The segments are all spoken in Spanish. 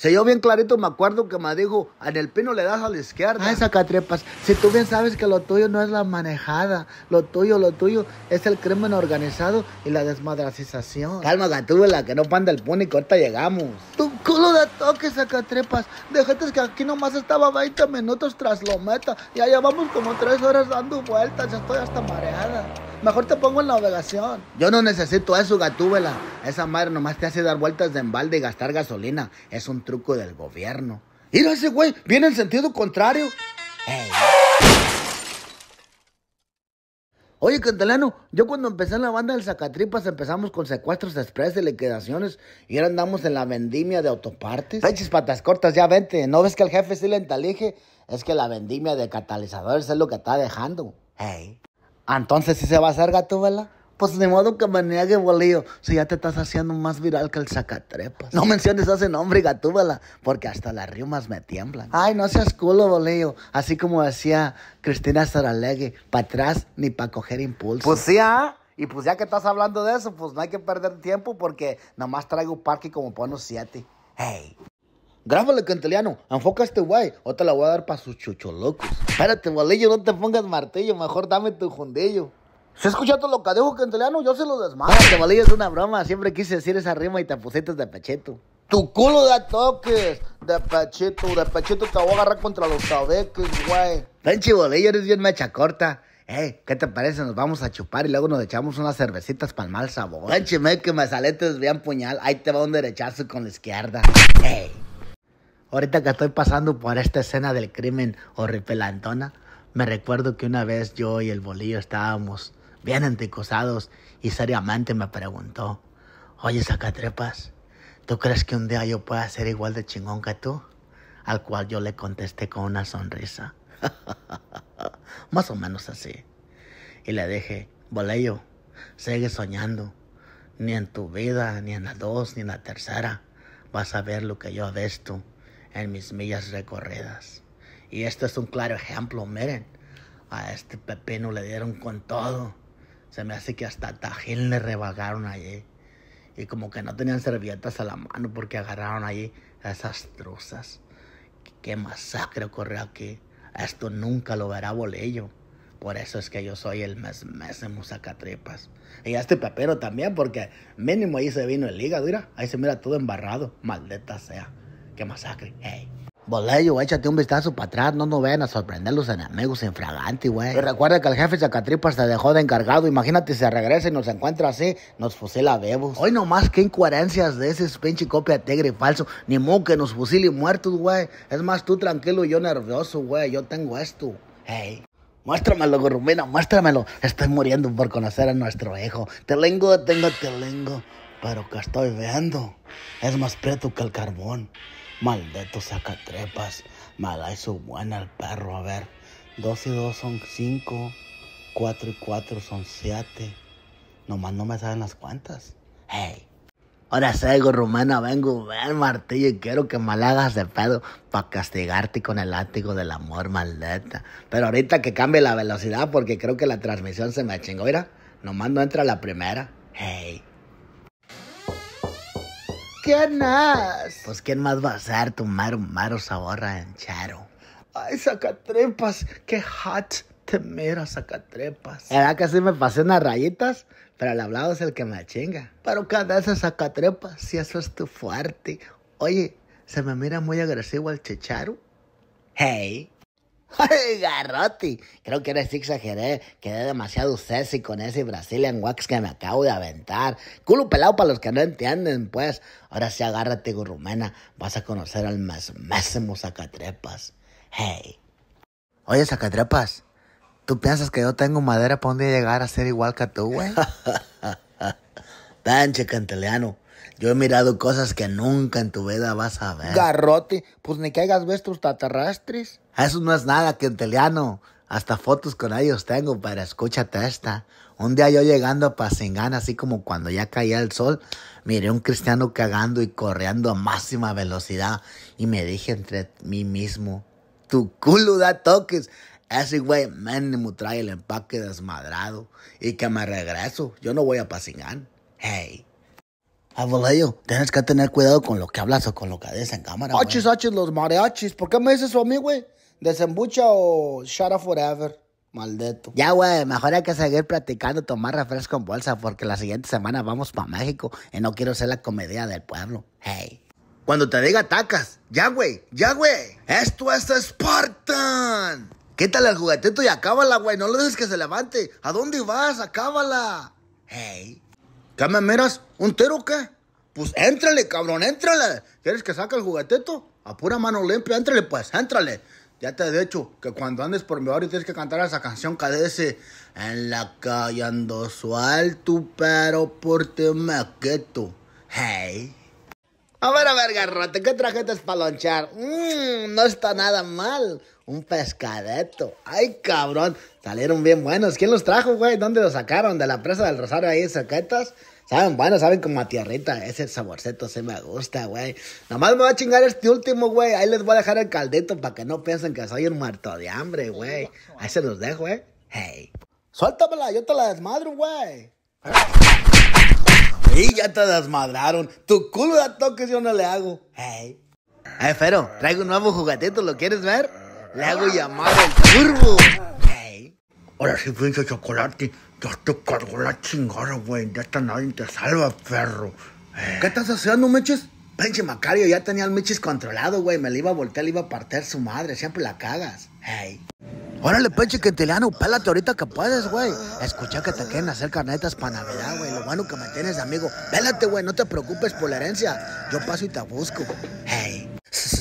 Se yo bien clarito, me acuerdo que me dijo, en el pino le das a la izquierda. Ay, ah, sacatrepas, si tú bien sabes que lo tuyo no es la manejada, lo tuyo, lo tuyo es el crimen organizado y la desmadracización. Calma, gatúbela, que no panda el y ahorita llegamos. Tu culo de toque, sacatrepas, Dejate que aquí nomás estaba 20 minutos tras lo meta, ya llevamos como 3 horas dando vueltas, ya estoy hasta mareada. Mejor te pongo en la navegación. Yo no necesito eso, gatúbela. Esa madre nomás te hace dar vueltas de embalde y gastar gasolina. Es un truco del gobierno. Mira ese güey, viene en sentido contrario. Oye, cantelano yo cuando empecé en la banda del Zacatripas empezamos con secuestros express de liquidaciones y ahora andamos en la vendimia de autopartes. hay patas cortas, ya vente. ¿No ves que el jefe sí le entalije? Es que la vendimia de catalizadores es lo que está dejando. Hey. Ah, entonces si se va a hacer gatúbela. Pues ni modo que me niegue bolío, si ya te estás haciendo más viral que el Zacatrepas. No menciones ese nombre, gatúbela, porque hasta las rimas me tiemblan. Ay, no seas culo, bolío, Así como decía Cristina Saralegui, para atrás ni para coger impulso. Pues sí, ¿ah? Y pues ya que estás hablando de eso, pues no hay que perder tiempo porque nomás traigo un parque como pono 7. Hey. Grábale canteliano, enfoca este güey o te la voy a dar para sus chucholocos. Espérate, bolillo, no te pongas martillo, mejor dame tu ¿Se Si escuchado lo que dijo canteliano, yo se lo desmayo. Espérate, bolillo, es una broma, siempre quise decir esa rima y te de pecheto. Tu culo de toques, de pechito, de pechito te voy a agarrar contra los tabeques, güey. ¡Penche bolillo, eres bien mecha corta. ¿qué te parece? Nos vamos a chupar y luego nos echamos unas cervecitas para el mal sabor. que me saletes bien puñal, ahí te va un derechazo con la izquierda. Ahorita que estoy pasando por esta escena del crimen horripilantona, me recuerdo que una vez yo y el bolillo estábamos bien anticosados y seriamente me preguntó, oye trepas, ¿tú crees que un día yo pueda ser igual de chingón que tú? Al cual yo le contesté con una sonrisa. Más o menos así. Y le dije, bolillo, sigue soñando. Ni en tu vida, ni en la dos, ni en la tercera vas a ver lo que yo ves tú en mis millas recorridas. Y esto es un claro ejemplo, miren, a este pepino le dieron con todo. Se me hace que hasta tajín le revagaron allí. Y como que no tenían servilletas a la mano porque agarraron allí esas truzas. Qué masacre ocurrió aquí. Esto nunca lo verá Bolillo. Por eso es que yo soy el mes mes en Musacatripas. Y a este pepero también, porque mínimo ahí se vino el hígado, mira. Ahí se mira todo embarrado. Maldita sea. ¡Qué masacre! ¡Hey! Boleyo, pues, échate un vistazo para atrás, no nos ven a sorprender los enemigos fragante, güey. Y recuerda que el jefe Zacatripas se dejó de encargado, imagínate si se regresa y nos encuentra así, nos fusila bebos. Hoy nomás, qué incoherencias de ese pinche copia tigre falso, ni mu que nos fusile muertos, güey. Es más, tú tranquilo, y yo nervioso, güey, yo tengo esto. Hey. Muéstramelo, Gurumina, muéstramelo. Estoy muriendo por conocer a nuestro hijo. Te lengo, tengo, te lengo. Pero que estoy viendo es más preto que el carbón. Maldito saca trepas. Mala eso su buena el perro. A ver. dos y dos son cinco, cuatro y cuatro son siete, Nomás no me saben las cuantas. Hey. Ahora salgo rumana, vengo, ven martillo y quiero que me hagas de pedo para castigarte con el látigo del amor, maldita. Pero ahorita que cambie la velocidad porque creo que la transmisión se me chingó. Mira, nomás no entra la primera. Hey. ¿Quién más? Pues quién más va a ser tu maro maro en Charo. Ay, sacatrepas, qué hot te mira, sacatrepas. Era que así me pasé unas rayitas, pero el hablado es el que me chinga. Pero cada vez sacatrepas, si eso es tu fuerte. Oye, se me mira muy agresivo el checharo. Hey. ¡Ay, garrote! Creo que eres sí exageré. Quedé demasiado sexy con ese Brazilian Wax que me acabo de aventar. Culo pelado para los que no entienden, pues. Ahora sí agárrate, gurrumena. Vas a conocer al más máximo Zacatrepas. ¡Hey! Oye, Zacatrepas. ¿Tú piensas que yo tengo madera para un día llegar a ser igual que tú, güey? ¡Tanche, canteleano. Yo he mirado cosas que nunca en tu vida vas a ver. Garrote, pues ni que hayas visto tus tatarrastres. Eso no es nada que Hasta fotos con ellos tengo, pero escúchate esta. Un día yo llegando a Pasingán, así como cuando ya caía el sol, miré un cristiano cagando y corriendo a máxima velocidad. Y me dije entre mí mismo, tu culo da toques. Ese güey mínimo trae el empaque desmadrado. Y que me regreso, yo no voy a Pasingán. Hey. Abuelo, tienes que tener cuidado con lo que hablas o con lo que dices en cámara. Achis, achis, los mariachis. ¿Por qué me dices eso a mí, güey? Desembucha o Shara Forever. Maldito. Ya, güey, mejor hay que seguir practicando tomar refresco en bolsa porque la siguiente semana vamos para México y no quiero ser la comedia del pueblo. Hey. Cuando te diga atacas ya, güey, ya, güey. Esto es Spartan. Quítale el juguetito y acábala, güey. No le dejes que se levante. ¿A dónde vas? Acábala. Hey. ¿Qué me miras? ¿Un tiro qué? Pues éntrale, cabrón, éntrale. ¿Quieres que saque el juguetito? A pura mano limpia, éntrale, pues, éntrale. Ya te he dicho que cuando andes por mi barrio tienes que cantar esa canción que dice En la calle ando suelto, pero por ti me quedo. Hey. A ver, a ver, garrote, ¿qué trajetes para lonchar? Mmm, no está nada mal. Un pescadeto. Ay, cabrón. Salieron bien buenos. ¿Quién los trajo, güey? ¿Dónde los sacaron? ¿De la presa del Rosario ahí en Saquetas? Saben bueno, saben como a tierrita. Ese saborceto se me gusta, güey. Nomás me voy a chingar este último, güey. Ahí les voy a dejar el caldito para que no piensen que soy un muerto de hambre, güey. Ahí se los dejo, eh. Hey. Suéltamela, yo te la desmadro, güey. Y ya te desmadraron. Tu culo da toques yo no le hago. Hey. Eh, Fero, traigo un nuevo juguetito, ¿lo quieres ver? Le hago llamar el turbo. Hey. Ahora sí pinche chocolate. Ya te cargó la chingada, güey. De esta nadie te salva, perro. Eh. ¿Qué estás haciendo, Meches? Pinche Macario, ya tenía al Michis controlado, güey. Me le iba a voltear, le iba a partir su madre. Siempre la cagas. Hey. Órale, pinche Quintiliano, pélate ahorita que puedes, güey. Escuché que te quieren hacer carnetas para Navidad, güey. Lo bueno que me tienes, amigo. Pélate, güey, no te preocupes por la herencia. Yo paso y te busco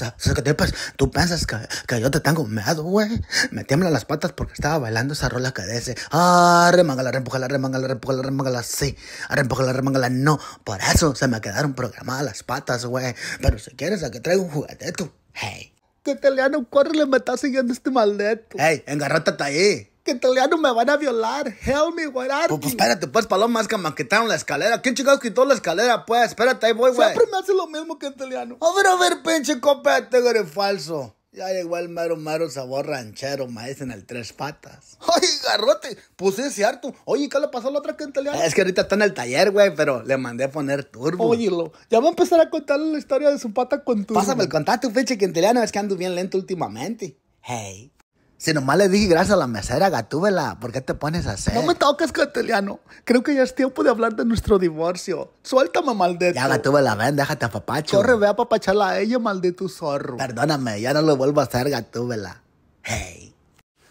pasa? ¿Sabes qué te ¿Tú piensas que, yo te tengo miedo, güey? Me tiemblan las patas porque estaba bailando esa rola que dice, ah, remangala, remangala, remangala, remangala, remangala, sí, ah, remangala! remangala, no. Por eso se me quedaron programadas las patas, güey. Pero si quieres, que traigo un juguetito. Hey. Que te italiano, le me está siguiendo este maldito. Hey, engarrótate ahí que italiano me van a violar. Help me, are Pues, pues espérate, pues, más que quitaron la escalera. ¿Quién chingados quitó la escalera, pues? Espérate, ahí voy, güey. Siempre me hace lo mismo que italiano. A ver, a ver, pinche copete, te falso. Ya llegó el mero, mero sabor ranchero, maíz en el tres patas. Ay, garrote, pues es cierto. Oye, ¿qué le pasó a la otra italiano? Es que ahorita está en el taller, güey, pero le mandé a poner turbo. Óyelo, ya va a empezar a contarle la historia de su pata con tu. Pásame el contacto, feche, italiano. es que ando bien lento últimamente. Hey. Si nomás le dije gracias a la mesera Gatúbela, ¿por qué te pones a hacer? No me toques, Cateliano. Creo que ya es tiempo de hablar de nuestro divorcio. Suéltame, maldito. Ya, Gatúbela, ven, déjate a papacho. Corre, ve a papachala a ella, maldito zorro. Perdóname, ya no lo vuelvo a hacer, Gatúbela. Hey.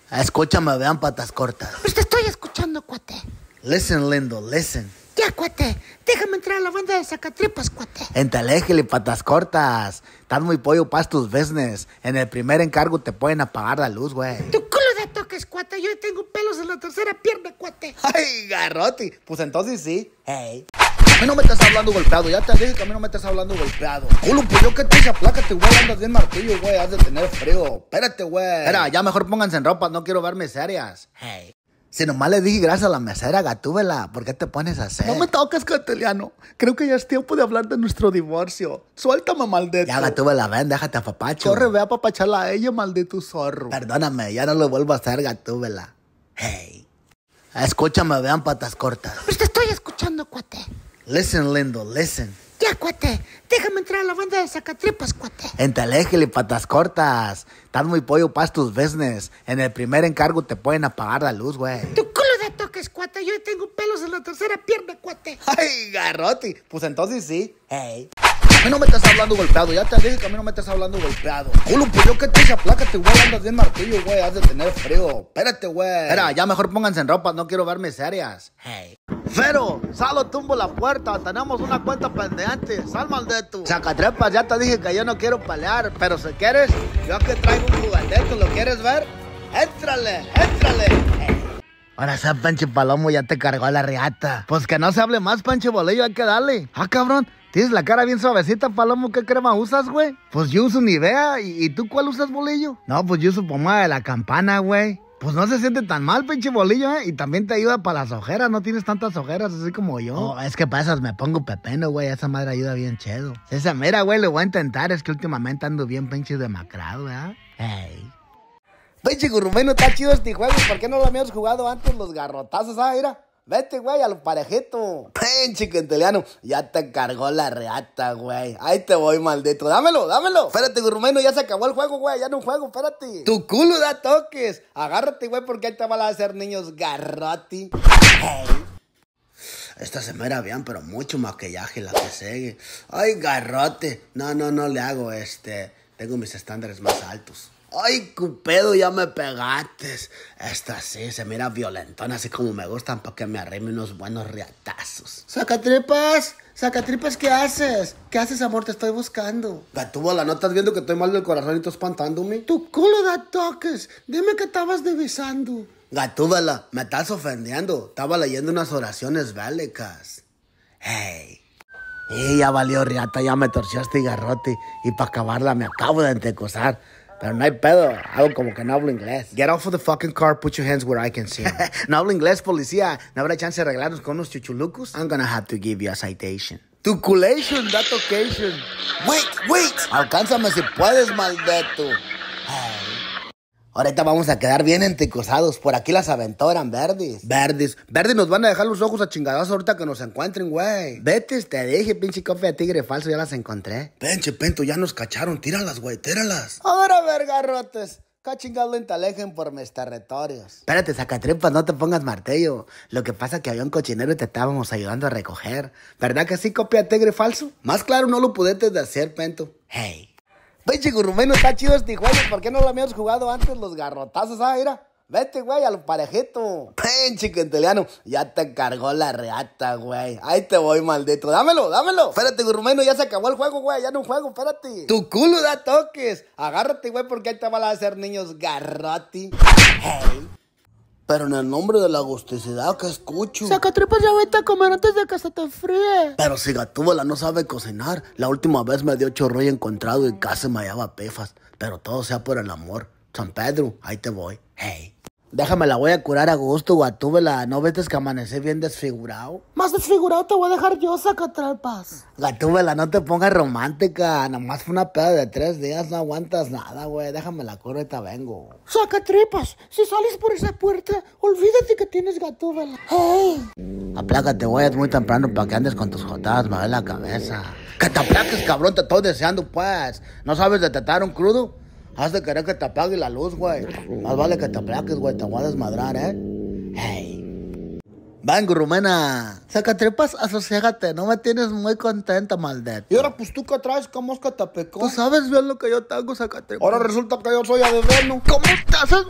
Escúchame, vean patas cortas. Pues te estoy escuchando, cuate. Listen, lindo, listen. Ya, cuate, déjame entrar a la banda de Zacatripas, cuate. Entalejele, patas cortas. Estás muy pollo para tus business. En el primer encargo te pueden apagar la luz, güey. Tu culo de toques, cuate. Yo tengo pelos en la tercera pierna, cuate. Ay, garrote. Pues entonces sí. Hey. A mí no me estás hablando golpeado, ya te dije que a mí no me estás hablando golpeado. Culo, pues yo que te hice, güey, andas bien martillo, güey, has de tener frío. Espérate, güey. Espera, ya mejor pónganse en ropa, no quiero verme serias. Hey. Si nomás le dije gracias a la mesera Gatúbela, ¿por qué te pones a hacer? No me toques, Cateliano. Creo que ya es tiempo de hablar de nuestro divorcio. Suéltame, maldito. Ya, Gatúbela, ven, déjate a papacho. Corre, ve a papacharla a ella, maldito zorro. Perdóname, ya no lo vuelvo a hacer, Gatúbela. Hey. Escúchame, vean patas cortas. Pues te estoy escuchando, cuate. Listen, lindo, listen. Ya, cuate, déjame entrar a la banda de Zacatripas, cuate. Entaléjele, patas cortas. Estás muy pollo para tus business. En el primer encargo te pueden apagar la luz, güey. Tu culo de toques, cuate. Yo tengo pelos en la tercera pierna, cuate. Ay, garrote. Pues entonces sí. Hey. A mí no me estás hablando golpeado. Ya te dije que a mí no me estás hablando golpeado. Culo, pues, yo que te hice aplácate, Andas bien martillo, güey. Has de tener frío. Espérate, güey. Espera, ya mejor pónganse en ropa. No quiero verme serias. Hey. Fero, salo tumbo la puerta. Tenemos una cuenta pendiente. Sal maldito. Sacatrepas, ya te dije que yo no quiero pelear. Pero si quieres, yo aquí traigo un juguetito. ¿Lo quieres ver? Éntrale, éntrale. Ahora sí, Pancho Palomo ya te cargó la riata. Pues que no se hable más, Pancho Bolillo, hay que darle. Ah, cabrón, Tienes la cara bien suavecita, Palomo. ¿Qué crema usas, güey? Pues yo uso Nivea. ¿Y, ¿Y, tú cuál usas, bolillo? No, pues yo uso pomada de la campana, güey. Pues no se siente tan mal, pinche bolillo, ¿eh? Y también te ayuda para las ojeras. No tienes tantas ojeras así como yo. No, es que para esas me pongo pepeno, güey. Esa madre ayuda bien chedo. Esa mira, güey, lo voy a intentar. Es que últimamente ando bien pinche demacrado, ¿eh? Hey. Pinche gurumeno, está chido este juego. ¿Por qué no lo habías jugado antes los garrotazos? Ah, mira. Vete, güey, al parejito. Pinche quinteliano, ya te cargó la reata, güey. Ahí te voy, maldito. Dámelo, dámelo. Espérate, gurumeno, ya se acabó el juego, güey. Ya no juego, espérate. Tu culo da toques. Agárrate, güey, porque ahí te van a hacer niños garroti. Esta se mera bien, pero mucho maquillaje la que sigue. Ay, garrote. No, no, no le hago este. Tengo mis estándares más altos. Ay, cupedo, ya me pegaste. Esta sí se mira violentona, así como me gustan, para que me arrime unos buenos riatazos. ¡Sacatripas! ¡Sacatripas, qué haces! ¿Qué haces, amor? Te estoy buscando. Gatúbala, ¿no estás viendo que estoy mal del corazón y estás espantándome? Tu culo da toques. Dime que estabas divisando. Gatúbala, me estás ofendiendo. Estaba leyendo unas oraciones bélicas. ¡Hey! Y ya valió riata, ya me torció este garrote. Y para acabarla me acabo de entrecosar. Pero no hay pedo, algo como que no hablo inglés. Get off of the fucking car, put your hands where I can see them. no hablo inglés, policía. No habrá chance de arreglarnos con unos chuchulucos. I'm gonna have to give you a citation. Tu culation, that occasion. Wait, wait. Alcánzame si puedes, maldeto. Ah. Ahorita vamos a quedar bien enticosados. Por aquí las aventuran, verdes. Verdes. Verdes nos van a dejar los ojos a chingados ahorita que nos encuentren, güey. Vete, te dije, pinche copia tigre falso, ya las encontré. Pinche pento, ya nos cacharon. Tíralas, güey, tíralas. Ahora, vergarrotes. te alejen por mis territorios. Espérate, Zacatripas, no te pongas martillo. Lo que pasa es que había un cochinero y te estábamos ayudando a recoger. ¿Verdad que sí, copia tigre falso? Más claro no lo pudiste decir, Pento. Hey chico rumeno está chido este juego. ¿Por qué no lo habíamos jugado antes los garrotazos? Ah, mira. Vete, güey, al parejito. chico italiano. Ya te cargó la reata, güey. Ahí te voy, maldito. Dámelo, dámelo. Espérate, Gurumeno, ya se acabó el juego, güey. Ya no juego, espérate. Tu culo da toques. Agárrate, güey, porque ahí te van a hacer niños garroti. Hey. Pero en el nombre de la gustosidad, que escucho. Sacatripas ya voy a comer antes de que se te fríe. Pero si Gatúbala no sabe cocinar. La última vez me dio chorro y encontrado y casi me hallaba pefas. Pero todo sea por el amor. San Pedro, ahí te voy. Hey. Déjame, la voy a curar a gusto, Gatúbela. No vetes que amanecí bien desfigurado. Más desfigurado te voy a dejar yo, Zacatralpas. Gatúbela, no te pongas romántica. Nomás fue una peda de tres días, no aguantas nada, güey. Déjame la cura y te vengo. Zacatripas, si sales por esa puerta, olvídate que tienes Gatúbela. ¡Hey! Aplácate, güey, es muy temprano para que andes con tus jotadas, me la cabeza. Que te aplaques, cabrón, te estoy deseando, pues. ¿No sabes de tratar un crudo? Has de querer que te apague la luz, güey. Más vale que te aplaques, güey. Te voy a desmadrar, ¿eh? Hey. Ven, rumena. Zacatrepas, asociégate, no me tienes muy contenta, maldad. Y ahora, pues tú que traes, ¿cómo es que te Tú sabes bien lo que yo tengo, Ahora resulta que yo soy adveno ¿Cómo te haces,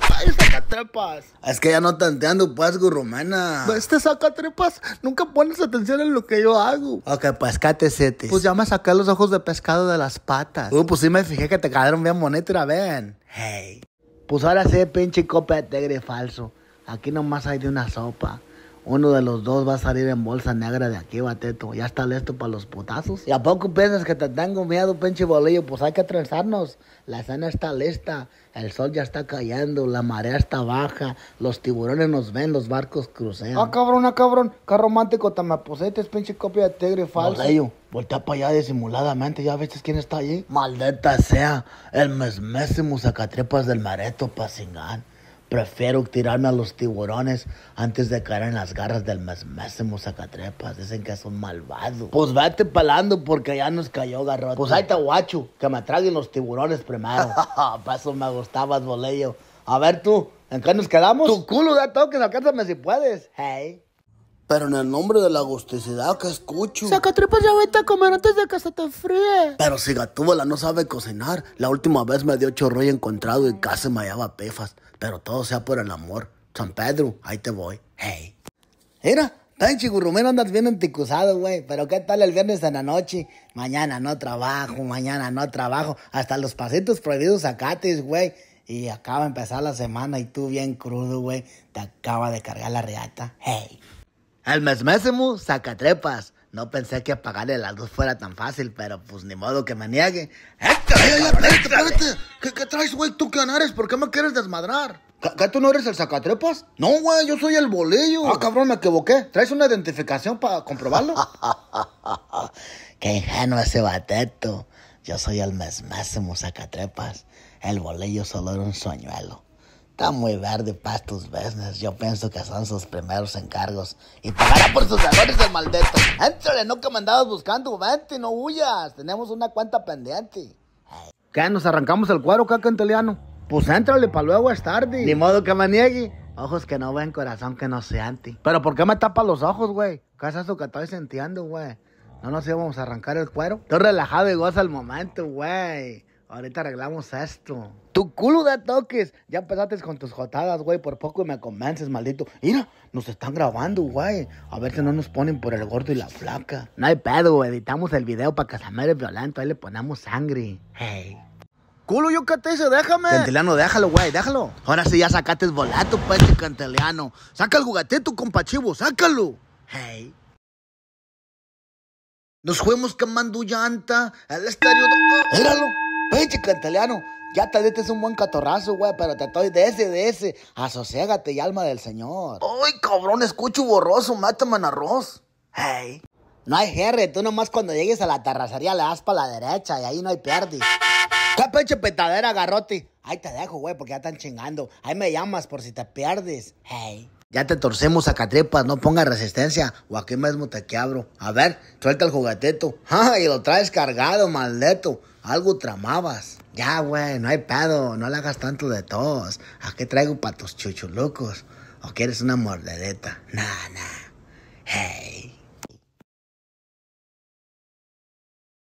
Es que ya no te entiendo, pues, gurrumena pues, Este Sacatrepas nunca pones atención en lo que yo hago. Ok, pues, catecete. Pues ya me saqué los ojos de pescado de las patas. Uy, uh, pues sí me fijé que te quedaron bien bonitas, ven. Hey. Pues ahora sí, pinche copia de falso. Aquí nomás hay de una sopa. Uno de los dos va a salir en bolsa negra de aquí, bateto. Ya está listo para los potazos. ¿Y a poco piensas que te tengo miedo, pinche bolillo? Pues hay que trenzarnos. La escena está lista. El sol ya está cayendo. La marea está baja. Los tiburones nos ven. Los barcos crucean. Ah, cabrón, ah, cabrón. Qué romántico te me pinche copia de tigre falso. Bolillo, voltea para allá disimuladamente. ¿Ya viste quién está allí? Maldita sea. El mesmésimo sacatrepas del mareto, pasingán. Prefiero tirarme a los tiburones antes de caer en las garras del mesmésimo sacatrepas. Dicen que son malvados. Pues vete palando porque ya nos cayó garrote. Pues ahí está guacho, que me traguen los tiburones primero. Ah, Paso me gustabas, bolillo. A ver tú, ¿en qué nos quedamos? Tu culo da toques, alcánzame si puedes. Hey. Pero en el nombre de la gusticidad que escucho. Sacatripas, ya voy a comer antes de que se te fríe. Pero si Gatúbola no sabe cocinar. La última vez me dio chorro y encontrado y casi me hallaba pefas. Pero todo sea por el amor. San Pedro, ahí te voy. Hey. Mira, en Chigurrumero andas bien anticuzado, güey. Pero ¿qué tal el viernes en la noche? Mañana no trabajo, mañana no trabajo. Hasta los pasitos prohibidos sacates, güey. Y acaba de empezar la semana y tú bien crudo, güey. Te acaba de cargar la riata. Hey. El mesmésimo sacatrepas. No pensé que apagarle la luz fuera tan fácil, pero pues ni modo que me niegue. ¡Ey, espérate, ¿Qué, ¿Qué, traes, güey? ¿Tú qué eres? ¿Por qué me quieres desmadrar? ¿Qué, tú no eres el sacatrepas? No, güey, yo soy el bolillo. Ah, cabrón, me equivoqué. ¿Traes una identificación para comprobarlo? qué ingenuo ese bateto. Yo soy el mesmésimo sacatrepas. El bolillo solo era un soñuelo. Está muy verde para tus business. Yo pienso que son sus primeros encargos. Y pagará por sus errores el maldito. Éntrale, no que me andabas buscando. Vente, no huyas. Tenemos una cuenta pendiente. ¿Qué? ¿Nos arrancamos el cuero caca, Pues éntrale, para luego estar tarde. Ni modo que me niegue. Ojos que no ven, corazón que no siente. ¿Pero por qué me tapa los ojos, güey? ¿Qué es eso que estoy sintiendo, güey? ¿No nos íbamos a arrancar el cuero? Estoy relajado y goza el momento, güey. Ahorita arreglamos esto. Tu culo da toques. Ya empezaste con tus jotadas, güey. Por poco me convences, maldito. Mira, nos están grabando, güey. A ver si no nos ponen por el gordo y la flaca. No hay pedo, editamos el video para que Samuel es violento. Ahí le ponemos sangre. Hey. Culo, yo qué te hice, déjame. Cantiliano, déjalo, güey, déjalo. Ahora sí ya sacaste el volato, pues, cantiliano. Saca el tu compachivo, sácalo. Hey. Nos fuimos quemando llanta, el estereo... ¡Óralo! Pinche canteliano, ya te diste un buen catorrazo, güey, pero te estoy de ese, de ese. Asociégate y alma del Señor. Ay, cabrón, escucho borroso, mátame en arroz. Hey. No hay jerre, tú nomás cuando llegues a la terracería le das para la derecha y ahí no hay pierdes. ¡Qué pinche petadera, garrote! Ahí te dejo, güey, porque ya están chingando. Ahí me llamas por si te pierdes. Hey. Ya te torcemos a no pongas resistencia o aquí mismo te quebro. A ver, suelta el jugueteto. ah, Y lo traes cargado, maldito. Algo tramabas. Ya, güey, no hay pedo, no le hagas tanto de tos. ¿A qué traigo para tus chuchulucos? ¿O quieres una mordedeta? Nah, nah. Hey.